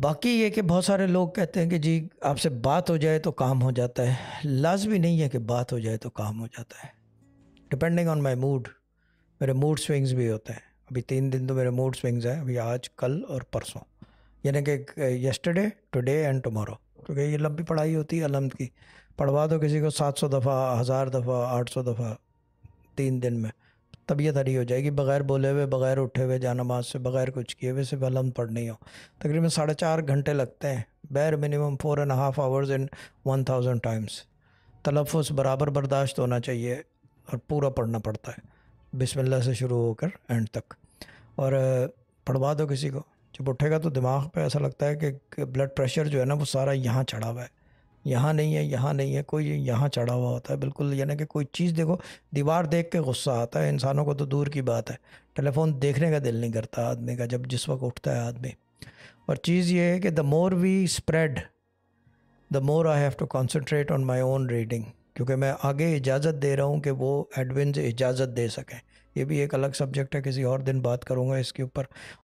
बाकी ये कि बहुत सारे लोग कहते हैं कि जी आपसे बात हो जाए तो काम हो जाता है लाजमी नहीं है कि बात हो जाए तो काम हो जाता है डिपेंडिंग ऑन माई मूड मेरे मूड स्विंग्स भी होते हैं अभी तीन दिन तो मेरे मूड स्विंग्स हैं अभी आज कल और परसों यानी कि येस्टरडे टुडे एंड टमोरो क्योंकि ये लंबी पढ़ाई होती है अलम की पढ़वा दो किसी को सात सौ दफ़ा हज़ार दफ़ा आठ सौ दफ़ा तीन दिन में तबीयत हरी हो जाएगी बगैर बोले हुए बगैर उठे हुए जानमाज से बगैर कुछ किए हुए सिर्फ अलम पढ़नी हो तकरीबन साढ़े चार घंटे लगते हैं बैर minimum four and half hours in one thousand times तलफ़ बराबर बर्दाश्त होना चाहिए और पूरा पढ़ना पड़ता है बिसमिल्ला से शुरू होकर एंड तक और पढ़वा दो किसी को जब उठेगा तो दिमाग पे ऐसा लगता है कि ब्लड प्रेशर जो है ना वो सारा यहाँ चढ़ा हुआ है यहाँ नहीं है यहाँ नहीं है कोई यहाँ चढ़ा हुआ होता है बिल्कुल यानी कि कोई चीज़ देखो दीवार देख के गुस्सा आता है इंसानों को तो दूर की बात है टेलीफोन देखने का दिल नहीं करता आदमी का जब जिस वक्त उठता है आदमी और चीज़ ये है कि the more we spread the more I have to concentrate on my own reading क्योंकि मैं आगे इजाज़त दे रहा हूँ कि वो एडविन इजाज़त दे सकें ये भी एक अलग सब्जेक्ट है किसी और दिन बात करूँगा इसके ऊपर